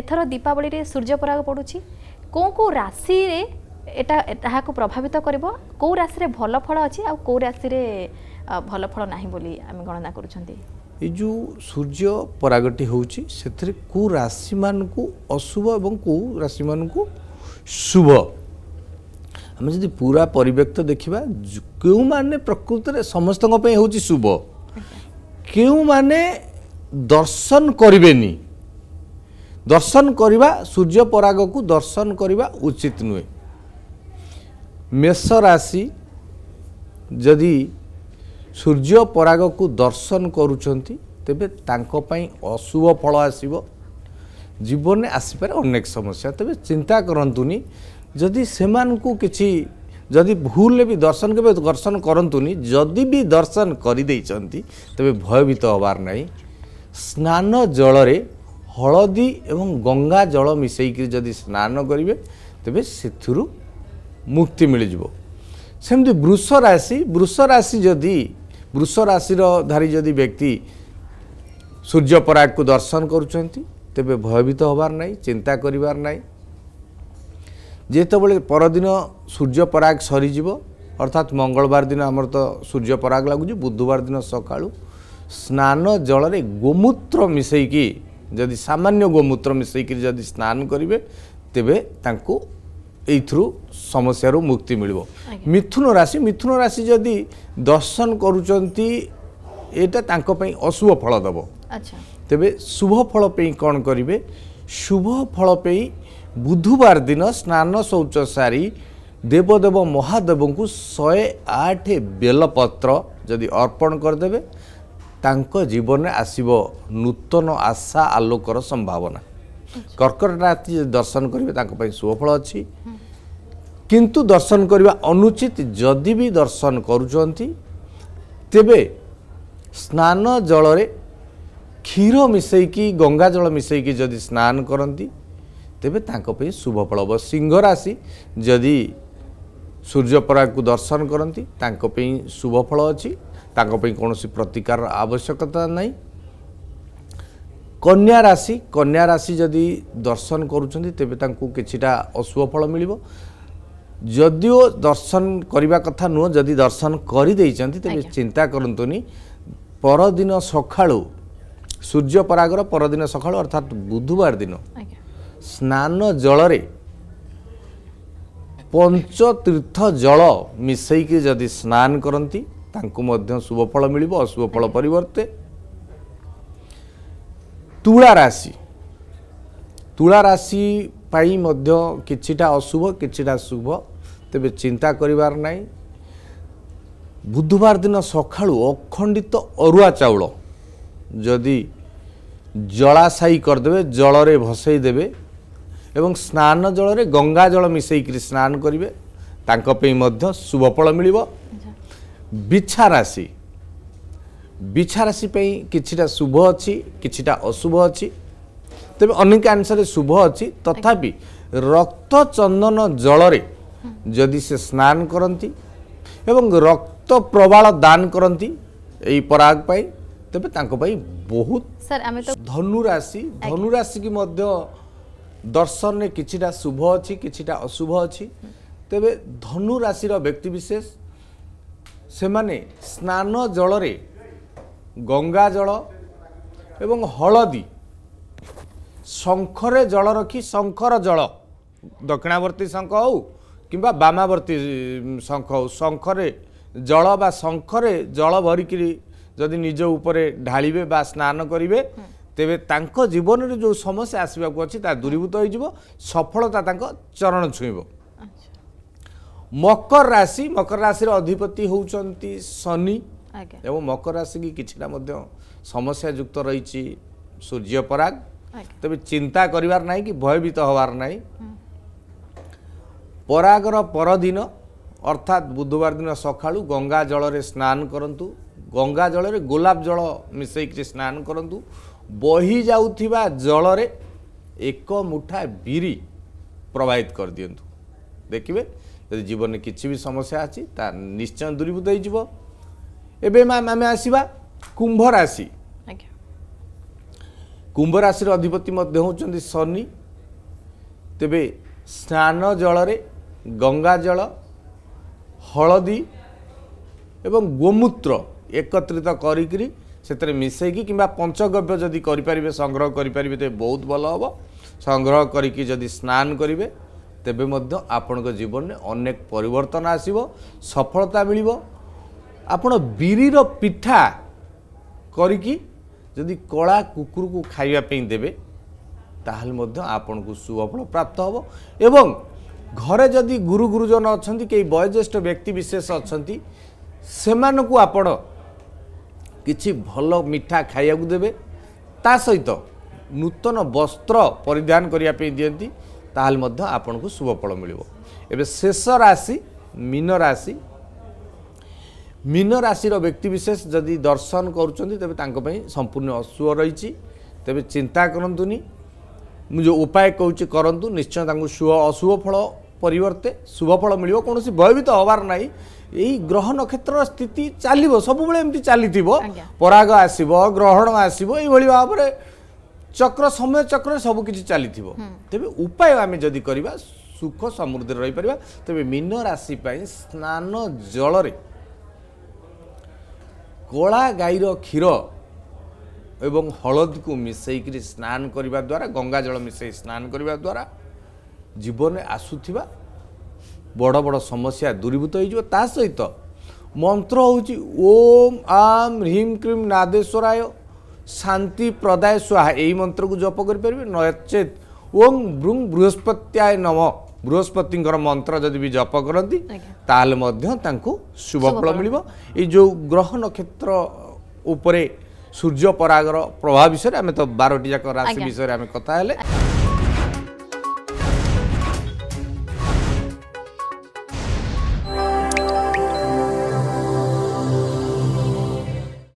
ଏଥର ଦୀପାବଳିରେ ସୂର୍ଯ୍ୟପରାଗ ପଡ଼ୁଛି କେଉଁ କେଉଁ ରାଶିରେ ଏଟା ତାହାକୁ ପ୍ରଭାବିତ କରିବ କେଉଁ ରାଶିରେ ଭଲ ଫଳ ଅଛି ଆଉ କେଉଁ ରାଶିରେ ଭଲ ଫଳ ନାହିଁ ବୋଲି ଆମେ ଗଣନା କରୁଛନ୍ତି ଏ ଯେଉଁ ସୂର୍ଯ୍ୟ ପରାଗଟି ହେଉଛି ସେଥିରେ କେଉଁ ରାଶିମାନଙ୍କୁ ଅଶୁଭ ଏବଂ କେଉଁ ରାଶିମାନଙ୍କୁ ଶୁଭ ଆମେ ଯଦି ପୁରା ପରିବ୍ୟକ୍ତ ଦେଖିବା କେଉଁମାନେ ପ୍ରକୃତରେ ସମସ୍ତଙ୍କ ପାଇଁ ହେଉଛି ଶୁଭ କେଉଁମାନେ ଦର୍ଶନ କରିବେନି पराग को दर्शन गरेको उचित नुहे मेष राशि पराग को दर्शन गर्ु तपाईँ तपाईँ अशुभ फल आसन आसपे अनेक समस्या तपाईँ चिन्ता कि भी दर्शन के दर्शन गरु नि भी दर्शन गरिदिन्छ तपाईँ भयभीत हवार नै स्न जलर ହଳଦୀ ଏବଂ ଗଙ୍ଗା ଜଳ ମିଶାଇକରି ଯଦି ସ୍ନାନ କରିବେ ତେବେ ସେଥିରୁ ମୁକ୍ତି ମିଳିଯିବ ସେମିତି ବୃଷ ରାଶି ବୃଷ ରାଶି ଯଦି ବୃଷ ରାଶିର ଧାରି ଯଦି ବ୍ୟକ୍ତି ସୂର୍ଯ୍ୟପରାଗକୁ ଦର୍ଶନ କରୁଛନ୍ତି ତେବେ ଭୟଭୀତ ହେବାର ନାହିଁ ଚିନ୍ତା କରିବାର ନାହିଁ ଯେତେବେଳେ ପରଦିନ ସୂର୍ଯ୍ୟପରାଗ ସରିଯିବ ଅର୍ଥାତ୍ ମଙ୍ଗଳବାର ଦିନ ଆମର ତ ସୂର୍ଯ୍ୟପରାଗ ଲାଗୁଛି ବୁଧବାର ଦିନ ସକାଳୁ ସ୍ନାନ ଜଳରେ ଗୋମୂତ୍ର ମିଶାଇକି ଯଦି ସାମାନ୍ୟ ଗୋମୂତ୍ର ମିଶାଇକରି ଯଦି ସ୍ନାନ କରିବେ ତେବେ ତାଙ୍କୁ ଏଇଥିରୁ ସମସ୍ୟାରୁ ମୁକ୍ତି ମିଳିବ ମିଥୁନ ରାଶି ମିଥୁନ ରାଶି ଯଦି ଦର୍ଶନ କରୁଛନ୍ତି ଏଇଟା ତାଙ୍କ ପାଇଁ ଅଶୁଭ ଫଳ ଦେବ ତେବେ ଶୁଭ ଫଳ ପାଇଁ କ'ଣ କରିବେ ଶୁଭ ଫଳ ପାଇଁ ବୁଧବାର ଦିନ ସ୍ନାନ ଶୌଚ ସାରି ଦେବଦେବ ମହାଦେବଙ୍କୁ ଶହେ ଆଠ ବେଲପତ୍ର ଯଦି ଅର୍ପଣ କରିଦେବେ ତାଙ୍କ ଜୀବନରେ ଆସିବ ନୂତନ ଆଶା ଆଲୋକର ସମ୍ଭାବନା କର୍କଟ ରାତି ଯଦି ଦର୍ଶନ କରିବେ ତାଙ୍କ ପାଇଁ ଶୁଭଫଳ ଅଛି କିନ୍ତୁ ଦର୍ଶନ କରିବା ଅନୁଚିତ ଯଦି ବି ଦର୍ଶନ କରୁଛନ୍ତି ତେବେ ସ୍ନାନ ଜଳରେ କ୍ଷୀର ମିଶାଇକି ଗଙ୍ଗା ଜଳ ମିଶାଇକି ଯଦି ସ୍ନାନ କରନ୍ତି ତେବେ ତାଙ୍କ ପାଇଁ ଶୁଭଫଳ ହେବ ସିଂହରାଶି ଯଦି ସୂର୍ଯ୍ୟପରାଗକୁ ଦର୍ଶନ କରନ୍ତି ତାଙ୍କ ପାଇଁ ଶୁଭଫଳ ଅଛି ତାଙ୍କ ପାଇଁ କୌଣସି ପ୍ରତିକାର ଆବଶ୍ୟକତା ନାହିଁ କନ୍ୟା ରାଶି କନ୍ୟା ରାଶି ଯଦି ଦର୍ଶନ କରୁଛନ୍ତି ତେବେ ତାଙ୍କୁ କିଛିଟା ଅଶୁଭ ଫଳ ମିଳିବ ଯଦିଓ ଦର୍ଶନ କରିବା କଥା ନୁହଁ ଯଦି ଦର୍ଶନ କରିଦେଇଛନ୍ତି ତେବେ ଚିନ୍ତା କରନ୍ତୁନି ପରଦିନ ସକାଳୁ ସୂର୍ଯ୍ୟ ପରାଗର ପରଦିନ ସକାଳୁ ଅର୍ଥାତ୍ ବୁଧବାର ଦିନ ସ୍ନାନ ଜଳରେ ପଞ୍ଚତୀର୍ଥ ଜଳ ମିଶେଇକି ଯଦି ସ୍ନାନ କରନ୍ତି ତାଙ୍କୁ ମଧ୍ୟ ଶୁଭଫଳ ମିଳିବ ଅଶୁଭ ଫଳ ପରିବର୍ତ୍ତେ ତୁଳା ରାଶି ତୁଳା ରାଶି ପାଇଁ ମଧ୍ୟ କିଛିଟା ଅଶୁଭ କିଛିଟା ଶୁଭ ତେବେ ଚିନ୍ତା କରିବାର ନାହିଁ ବୁଧବାର ଦିନ ସକାଳୁ ଅଖଣ୍ଡିତ ଅରୁଆ ଚାଉଳ ଯଦି ଜଳାଶାୟୀ କରିଦେବେ ଜଳରେ ଭସେଇ ଦେବେ ଏବଂ ସ୍ନାନ ଜଳରେ ଗଙ୍ଗା ଜଳ ମିଶାଇକରି ସ୍ନାନ କରିବେ ତାଙ୍କ ପାଇଁ ମଧ୍ୟ ଶୁଭଫଳ ମିଳିବ ବିଛା ରାଶି ବିଛା ରାଶି ପାଇଁ କିଛିଟା ଶୁଭ ଅଛି କିଛିଟା ଅଶୁଭ ଅଛି ତେବେ ଅନେକାଂଶରେ ଶୁଭ ଅଛି ତଥାପି ରକ୍ତ ଚନ୍ଦନ ଜଳରେ ଯଦି ସେ ସ୍ନାନ କରନ୍ତି ଏବଂ ରକ୍ତ ପ୍ରବାଳ ଦାନ କରନ୍ତି ଏଇ ପରାଗ ପାଇଁ ତେବେ ତାଙ୍କ ପାଇଁ ବହୁତ ଧନୁରାଶି ଧନୁରାଶିକି ମଧ୍ୟ ଦର୍ଶନରେ କିଛିଟା ଶୁଭ ଅଛି କିଛିଟା ଅଶୁଭ ଅଛି ତେବେ ଧନୁରାଶିର ବ୍ୟକ୍ତିବିଶେଷ ସେମାନେ ସ୍ନାନ ଜଳରେ ଗଙ୍ଗା ଜଳ ଏବଂ ହଳଦୀ ଶଙ୍ଖରେ ଜଳ ରଖି ଶଙ୍ଖର ଜଳ ଦକ୍ଷିଣାବର୍ତ୍ତୀ ଶଙ୍ଖ ହଉ କିମ୍ବା ବାମାବର୍ତ୍ତୀ ଶଙ୍ଖ ହଉ ଶଙ୍ଖରେ ଜଳ ବା ଶଙ୍ଖରେ ଜଳ ଭରିକିରି ଯଦି ନିଜ ଉପରେ ଢାଳିବେ ବା ସ୍ନାନ କରିବେ ତେବେ ତାଙ୍କ ଜୀବନରେ ଯେଉଁ ସମସ୍ୟା ଆସିବାକୁ ଅଛି ତାହା ଦୂରୀଭୂତ ହୋଇଯିବ ସଫଳତା ତାଙ୍କ ଚରଣ ଛୁଇଁବ ମକର ରାଶି ମକର ରାଶିର ଅଧିପତି ହେଉଛନ୍ତି ଶନି ଏବଂ ମକର ରାଶିକି କିଛିଟା ମଧ୍ୟ ସମସ୍ୟା ଯୁକ୍ତ ରହିଛି ସୂର୍ଯ୍ୟପରାଗ ତେବେ ଚିନ୍ତା କରିବାର ନାହିଁ କି ଭୟଭୀତ ହେବାର ନାହିଁ ପରାଗର ପରଦିନ ଅର୍ଥାତ୍ ବୁଧବାର ଦିନ ସକାଳୁ ଗଙ୍ଗା ଜଳରେ ସ୍ନାନ କରନ୍ତୁ ଗଙ୍ଗା ଜଳରେ ଗୋଲାପ ଜଳ ମିଶେଇକି ସ୍ନାନ କରନ୍ତୁ ବହି ଯାଉଥିବା ଜଳରେ ଏକ ମୁଠା ବିରି ପ୍ରବାହିତ କରିଦିଅନ୍ତୁ ଦେଖିବେ ଯଦି ଜୀବନରେ କିଛି ବି ସମସ୍ୟା ଅଛି ତା ନିଶ୍ଚୟ ଦୂରୀଭୂତ ହେଇଯିବ ଏବେ ଆମେ ଆସିବା କୁମ୍ଭ ରାଶି କୁମ୍ଭ ରାଶିର ଅଧିପତି ମଧ୍ୟ ହେଉଛନ୍ତି ଶନି ତେବେ ସ୍ନାନ ଜଳରେ ଗଙ୍ଗା ଜଳ ହଳଦୀ ଏବଂ ଗୋମୂତ୍ର ଏକତ୍ରିତ କରିକିରି ସେଥିରେ ମିଶେଇକି କିମ୍ବା ପଞ୍ଚଗବ୍ୟ ଯଦି କରିପାରିବେ ସଂଗ୍ରହ କରିପାରିବେ ତେବେ ବହୁତ ଭଲ ହେବ ସଂଗ୍ରହ କରିକି ଯଦି ସ୍ନାନ କରିବେ ତେବେ ମଧ୍ୟ ଆପଣଙ୍କ ଜୀବନରେ ଅନେକ ପରିବର୍ତ୍ତନ ଆସିବ ସଫଳତା ମିଳିବ ଆପଣ ବିରିର ପିଠା କରିକି ଯଦି କଳା କୁକୁରକୁ ଖାଇବା ପାଇଁ ଦେବେ ତାହେଲେ ମଧ୍ୟ ଆପଣଙ୍କୁ ସୁଫଳ ପ୍ରାପ୍ତ ହେବ ଏବଂ ଘରେ ଯଦି ଗୁରୁ ଗୁରୁଜନ ଅଛନ୍ତି କେହି ବୟୋଜ୍ୟେଷ୍ଠ ବ୍ୟକ୍ତିବିଶେଷ ଅଛନ୍ତି ସେମାନଙ୍କୁ ଆପଣ କିଛି ଭଲ ମିଠା ଖାଇବାକୁ ଦେବେ ତା ସହିତ ନୂତନ ବସ୍ତ୍ର ପରିଧାନ କରିବା ପାଇଁ ଦିଅନ୍ତି ତାହେଲେ ମଧ୍ୟ ଆପଣଙ୍କୁ ଶୁଭଫଳ ମିଳିବ ଏବେ ଶେଷ ରାଶି ମୀନ ରାଶି ମୀନ ରାଶିର ବ୍ୟକ୍ତିବିଶେଷ ଯଦି ଦର୍ଶନ କରୁଛନ୍ତି ତେବେ ତାଙ୍କ ପାଇଁ ସମ୍ପୂର୍ଣ୍ଣ ଅଶୁଭ ରହିଛି ତେବେ ଚିନ୍ତା କରନ୍ତୁନି ମୁଁ ଯେଉଁ ଉପାୟ କହୁଛି କରନ୍ତୁ ନିଶ୍ଚୟ ତାଙ୍କୁ ଶୁଭ ଅଶୁଭ ଫଳ ପରିବର୍ତ୍ତେ ଶୁଭଫଳ ମିଳିବ କୌଣସି ଭୟଭୀତ ହେବାର ନାହିଁ ଏହି ଗ୍ରହ ନକ୍ଷତ୍ରର ସ୍ଥିତି ଚାଲିବ ସବୁବେଳେ ଏମିତି ଚାଲିଥିବ ପରାଗ ଆସିବ ଗ୍ରହଣ ଆସିବ ଏଇଭଳି ଭାବରେ ଚକ୍ର ସମୟ ଚକ୍ରରେ ସବୁକିଛି ଚାଲିଥିବ ତେବେ ଉପାୟ ଆମେ ଯଦି କରିବା ସୁଖ ସମୃଦ୍ଧିରେ ରହିପାରିବା ତେବେ ମୀନ ରାଶି ପାଇଁ ସ୍ନାନ ଜଳରେ କଳା ଗାଈର କ୍ଷୀର ଏବଂ ହଳଦୀକୁ ମିଶାଇକରି ସ୍ନାନ କରିବା ଦ୍ୱାରା ଗଙ୍ଗା ଜଳ ମିଶାଇ ସ୍ନାନ କରିବା ଦ୍ୱାରା ଜୀବନରେ ଆସୁଥିବା ବଡ଼ ବଡ଼ ସମସ୍ୟା ଦୂରୀଭୂତ ହୋଇଯିବ ତା ସହିତ ମନ୍ତ୍ର ହେଉଛି ଓମ୍ ଆମ୍ ହ୍ରିମ୍ କ୍ରିମ୍ ନାଦେଶ୍ୱରାୟ ଶାନ୍ତି ପ୍ରଦାୟ ସ୍ୱାହା ଏଇ ମନ୍ତ୍ରକୁ ଜପ କରିପାରିବେ ନଚେତ୍ ଓଂ ବୃଂ ବୃହସ୍ପତ୍ୟାୟ ନମ ବୃହସ୍ପତିଙ୍କର ମନ୍ତ୍ର ଯଦି ବି ଜପ କରନ୍ତି ତାହେଲେ ମଧ୍ୟ ତାଙ୍କୁ ଶୁଭଫଳ ମିଳିବ ଏଇ ଯେଉଁ ଗ୍ରହ ନକ୍ଷତ୍ର ଉପରେ ସୂର୍ଯ୍ୟ ପରାଗର ପ୍ରଭାବ ବିଷୟରେ ଆମେ ତ ବାରଟି ଯାକ ରାଶି ବିଷୟରେ ଆମେ କଥା ହେଲେ